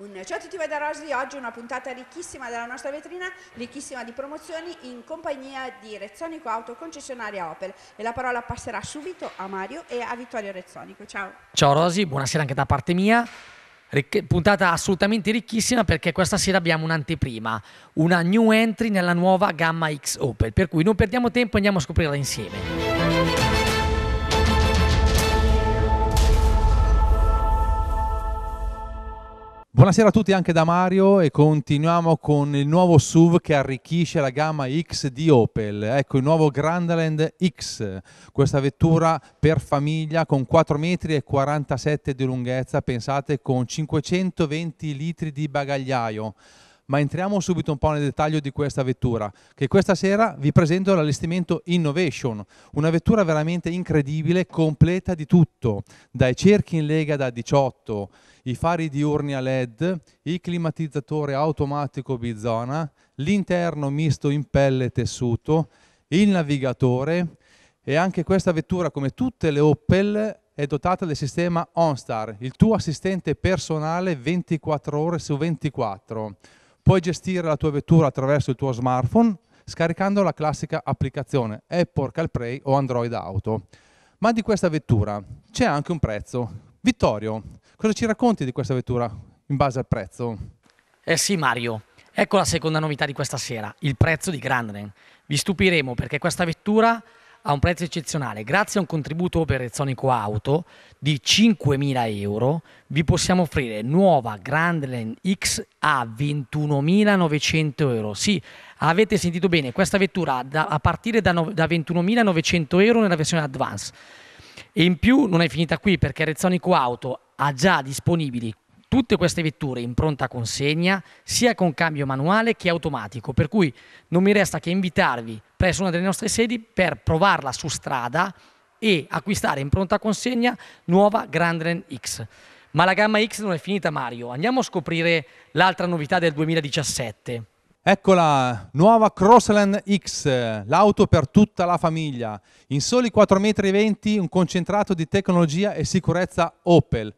Un ciao a tutti voi da Rosli, oggi una puntata ricchissima della nostra vetrina, ricchissima di promozioni in compagnia di Rezzonico Auto Concessionaria Opel e la parola passerà subito a Mario e a Vittorio Rezzonico. Ciao. Ciao Rosi, buonasera anche da parte mia. Ricche, puntata assolutamente ricchissima perché questa sera abbiamo un'anteprima, una new entry nella nuova gamma X Opel, per cui non perdiamo tempo, e andiamo a scoprirla insieme. Buonasera a tutti anche da Mario e continuiamo con il nuovo SUV che arricchisce la gamma X di Opel. Ecco il nuovo Grandland X, questa vettura per famiglia con 4,47 metri di lunghezza, pensate con 520 litri di bagagliaio ma entriamo subito un po' nel dettaglio di questa vettura, che questa sera vi presento l'allestimento Innovation, una vettura veramente incredibile, completa di tutto, dai cerchi in lega da 18, i fari diurni a LED, il climatizzatore automatico bizona, l'interno misto in pelle e tessuto, il navigatore e anche questa vettura come tutte le Opel è dotata del sistema OnStar, il tuo assistente personale 24 ore su 24. Puoi gestire la tua vettura attraverso il tuo smartphone scaricando la classica applicazione Apple CarPlay o Android Auto. Ma di questa vettura c'è anche un prezzo. Vittorio, cosa ci racconti di questa vettura in base al prezzo? Eh sì Mario, ecco la seconda novità di questa sera, il prezzo di Grandren. Vi stupiremo perché questa vettura a un prezzo eccezionale. Grazie a un contributo per Zonico Auto di 5.000 euro vi possiamo offrire nuova Grandland X a 21.900 euro. Sì, avete sentito bene, questa vettura da, a partire da, no, da 21.900 euro nella versione Advance. E in più non è finita qui perché Rezzonico Auto ha già disponibili Tutte queste vetture in pronta consegna, sia con cambio manuale che automatico, per cui non mi resta che invitarvi presso una delle nostre sedi per provarla su strada e acquistare in pronta consegna nuova Grandland X. Ma la gamma X non è finita Mario, andiamo a scoprire l'altra novità del 2017. Eccola, nuova Crossland X, l'auto per tutta la famiglia. In soli 4,20 m un concentrato di tecnologia e sicurezza Opel.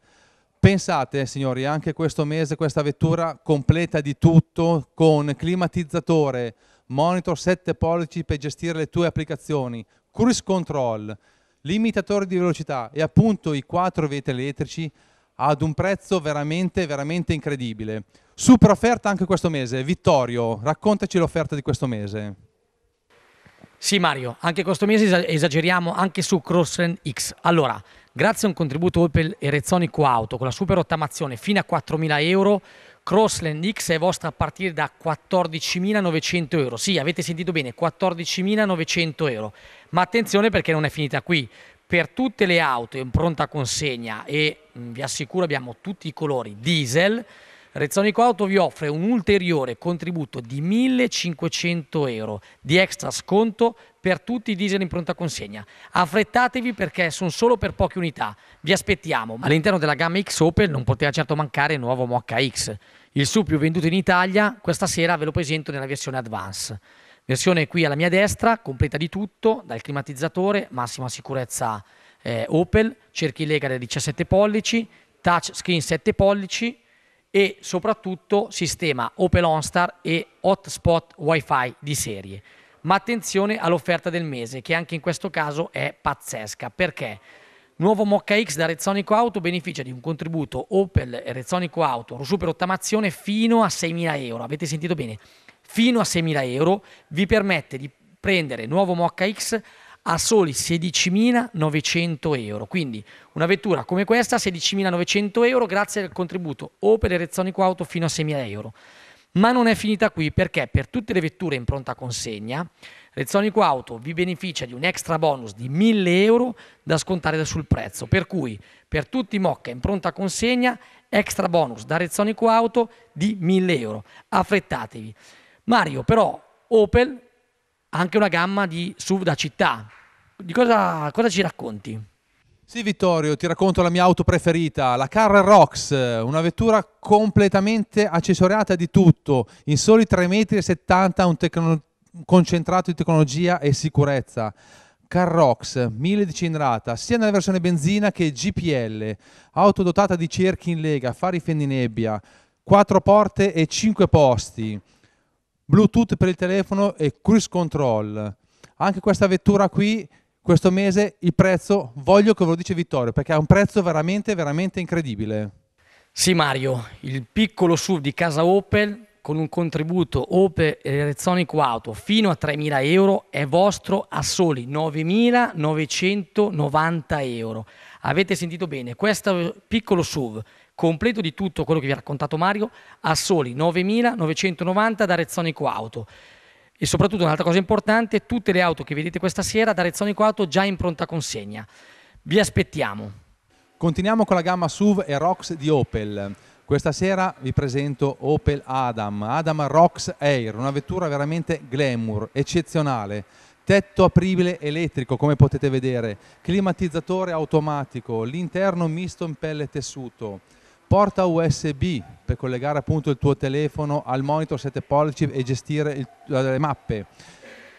Pensate, signori, anche questo mese questa vettura completa di tutto con climatizzatore, monitor 7 pollici per gestire le tue applicazioni, cruise control, limitatore di velocità e appunto i quattro vetri elettrici ad un prezzo veramente, veramente incredibile. Super offerta anche questo mese. Vittorio, raccontaci l'offerta di questo mese. Sì Mario, anche questo mese esageriamo anche su Crossen X. Allora, Grazie a un contributo Opel e Rezzonico Auto con la super rottamazione fino a 4.000 euro, Crossland X è vostra a partire da 14.900 euro. Sì, avete sentito bene, 14.900 euro. Ma attenzione perché non è finita qui. Per tutte le auto in pronta consegna e mm, vi assicuro abbiamo tutti i colori diesel, Rezzonico Auto vi offre un ulteriore contributo di 1.500 euro di extra sconto per tutti i diesel in pronta consegna. Affrettatevi perché sono solo per poche unità. Vi aspettiamo. All'interno della gamma X Opel non poteva certo mancare il nuovo X. il SUV più venduto in Italia. Questa sera ve lo presento nella versione Advance. Versione qui alla mia destra, completa di tutto, dal climatizzatore, massima sicurezza eh, Opel, cerchi Lega da 17 pollici, touch screen 7 pollici e soprattutto sistema Opel OnStar e hotspot Wi-Fi di serie ma attenzione all'offerta del mese, che anche in questo caso è pazzesca. Perché? Nuovo Mocca X da Rezzonico Auto beneficia di un contributo Opel Rezzonico Auto super ottamazione fino a 6.000 euro. Avete sentito bene? Fino a 6.000 euro vi permette di prendere nuovo Mocca X a soli 16.900 euro. Quindi una vettura come questa, 16.900 euro, grazie al contributo Opel Rezzonico Auto fino a 6.000 euro. Ma non è finita qui perché per tutte le vetture in pronta consegna, Rezzonico Auto vi beneficia di un extra bonus di 1000 euro da scontare sul prezzo. Per cui per tutti i Mocca in pronta consegna, extra bonus da Rezzonico Auto di 1000 euro. Affrettatevi. Mario, però, Opel ha anche una gamma di SUV da città. Di cosa, cosa ci racconti? Sì Vittorio, ti racconto la mia auto preferita, la Carrel Rocks, una vettura completamente accessoriata di tutto, in soli 3,70 m un concentrato di tecnologia e sicurezza. Carrox 1000 di cilindrata, sia nella versione benzina che GPL, auto dotata di cerchi in lega, fari fendinebbia, 4 porte e 5 posti, Bluetooth per il telefono e cruise control. Anche questa vettura qui questo mese il prezzo, voglio che ve lo dice Vittorio, perché ha un prezzo veramente, veramente incredibile. Sì Mario, il piccolo SUV di casa Opel con un contributo Opel Electronico Auto fino a 3.000 euro è vostro a soli 9.990 euro. Avete sentito bene, questo piccolo SUV completo di tutto quello che vi ha raccontato Mario a soli 9.990 da Electronico Auto. E soprattutto un'altra cosa importante, tutte le auto che vedete questa sera da Rezzoni 4 già in pronta consegna. Vi aspettiamo. Continuiamo con la gamma SUV e ROX di Opel. Questa sera vi presento Opel Adam, Adam Rox Air, una vettura veramente glamour, eccezionale. Tetto apribile elettrico, come potete vedere, climatizzatore automatico, l'interno misto in pelle e tessuto, porta USB per collegare appunto il tuo telefono al monitor 7 pollici e gestire il, le mappe,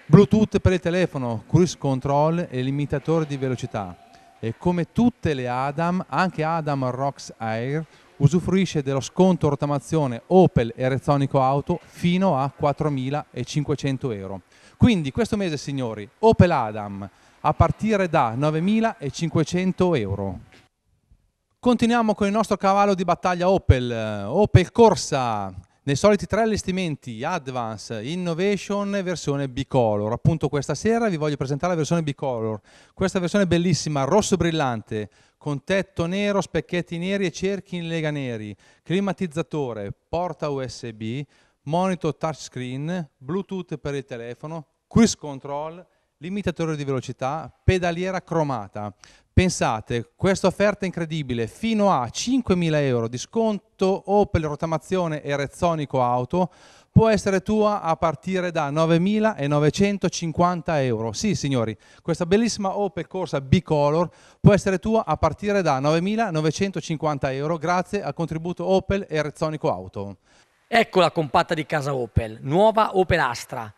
Bluetooth per il telefono, cruise control e limitatore di velocità. E come tutte le Adam, anche Adam Rocks Air usufruisce dello sconto rotamazione Opel e Rezzonico Auto fino a 4.500 euro. Quindi questo mese, signori, Opel Adam a partire da 9.500 euro. Continuiamo con il nostro cavallo di battaglia Opel. Opel Corsa, nei soliti tre allestimenti, Advance, Innovation e versione bicolor. Appunto questa sera vi voglio presentare la versione bicolor. Questa versione bellissima, rosso brillante, con tetto nero, specchietti neri e cerchi in lega neri, climatizzatore, porta USB, monitor touchscreen, Bluetooth per il telefono, quiz control, limitatore di velocità, pedaliera cromata. Pensate, questa offerta incredibile, fino a 5.000 euro di sconto Opel Rotamazione e rezzonico auto, può essere tua a partire da 9.950 euro. Sì, signori, questa bellissima Opel Corsa B-Color può essere tua a partire da 9.950 euro grazie al contributo Opel e rezzonico auto. Ecco la compatta di casa Opel, nuova Opel Astra,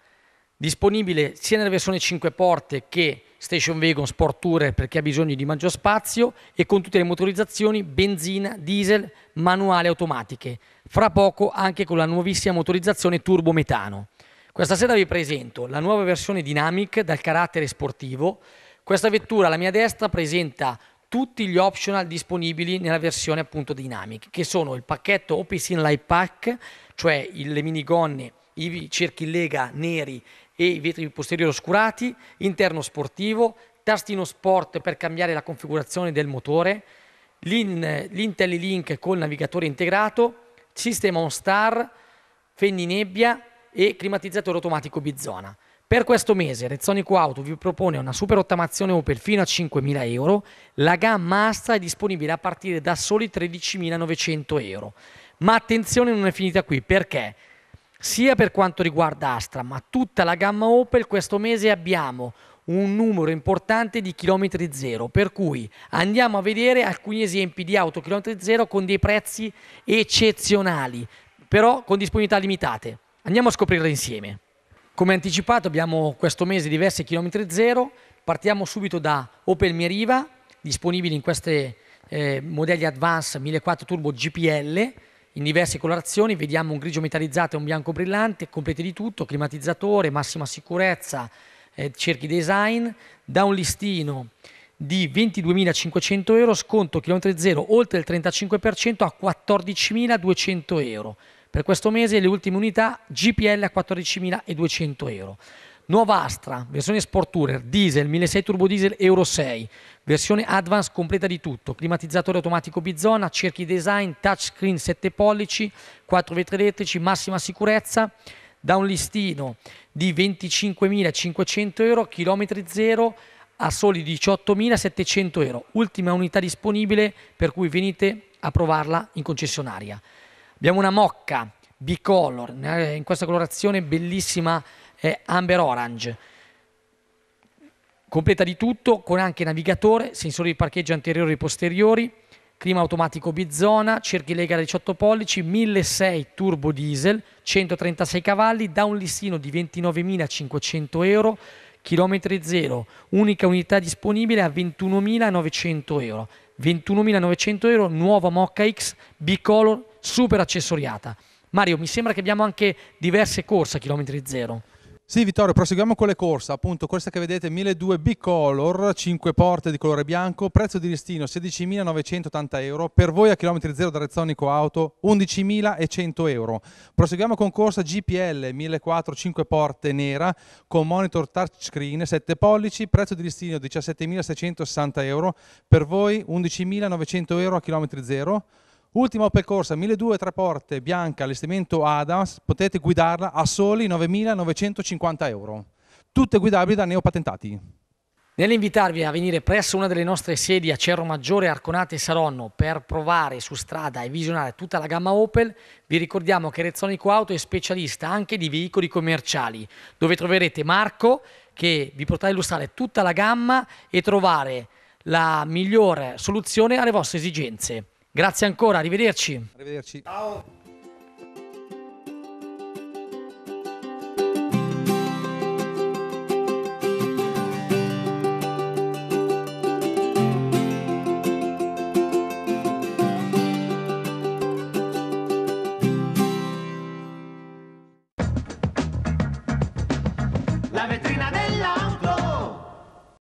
disponibile sia nella versione 5 porte che station wagon, sport tour per chi ha bisogno di maggior spazio e con tutte le motorizzazioni benzina, diesel, manuale automatiche. Fra poco anche con la nuovissima motorizzazione turbo metano. Questa sera vi presento la nuova versione Dynamic dal carattere sportivo. Questa vettura alla mia destra presenta tutti gli optional disponibili nella versione appunto Dynamic, che sono il pacchetto Opicine Light Pack, cioè le minigonne i cerchi lega neri e i vetri posteriori oscurati, interno sportivo, tastino sport per cambiare la configurazione del motore, l'Intellilink col navigatore integrato, sistema OnStar, fendinebbia e climatizzatore automatico Bizona. Per questo mese Rezzonico Auto vi propone una super ottamazione Opel fino a 5.000 euro, la gamma Astra è disponibile a partire da soli 13.900 euro. Ma attenzione non è finita qui perché sia per quanto riguarda Astra, ma tutta la gamma Opel, questo mese abbiamo un numero importante di chilometri zero, per cui andiamo a vedere alcuni esempi di auto chilometri zero con dei prezzi eccezionali, però con disponibilità limitate. Andiamo a scoprirle insieme. Come anticipato abbiamo questo mese diversi chilometri zero, partiamo subito da Opel Meriva, disponibili in questi eh, modelli Advance 1400 Turbo GPL, in diverse colorazioni, vediamo un grigio metallizzato e un bianco brillante, completi di tutto, climatizzatore, massima sicurezza, eh, cerchi design, da un listino di 22.500 euro, sconto chilometri zero oltre il 35% a 14.200 euro. Per questo mese le ultime unità GPL a 14.200 euro. Nuova Astra, versione Sport Tourer, diesel, 1.6 turbo diesel Euro 6, versione Advance completa di tutto, climatizzatore automatico bizona, cerchi design, touchscreen 7 pollici, 4 vetri elettrici, massima sicurezza, da un listino di 25.500 euro, chilometri zero, a soli 18.700 euro. Ultima unità disponibile, per cui venite a provarla in concessionaria. Abbiamo una Mocca bicolor, eh, in questa colorazione bellissima, è Amber Orange. Completa di tutto con anche navigatore, sensori di parcheggio anteriori e posteriori, clima automatico bizona, cerchi lega da 18 pollici, 1.600 turbo diesel, 136 cavalli, da un listino di 29.500 euro, chilometri zero, unica unità disponibile a 21.900 euro. 21.900 euro, nuova Mocca X B-Color, super accessoriata. Mario, mi sembra che abbiamo anche diverse corse a chilometri zero. Sì Vittorio, proseguiamo con le corse, appunto questa che vedete 1200 B-Color, 5 porte di colore bianco, prezzo di listino 16.980 euro, per voi a chilometri zero da Rezzonico Auto 11.100 euro. Proseguiamo con corsa GPL 1400 5 porte nera con monitor touchscreen 7 pollici, prezzo di listino 17.660 euro, per voi 11.900 euro a chilometri zero. Ultima percorsa, 1200 tre porte, bianca, allestimento Adams, potete guidarla a soli 9.950 euro. Tutte guidabili da neopatentati. Nell'invitarvi a venire presso una delle nostre sedi a Cerro Maggiore, Arconate e Saronno per provare su strada e visionare tutta la gamma Opel, vi ricordiamo che Rezzonico Auto è specialista anche di veicoli commerciali, dove troverete Marco che vi potrà illustrare tutta la gamma e trovare la migliore soluzione alle vostre esigenze. Grazie ancora, arrivederci. Arrivederci. Ciao.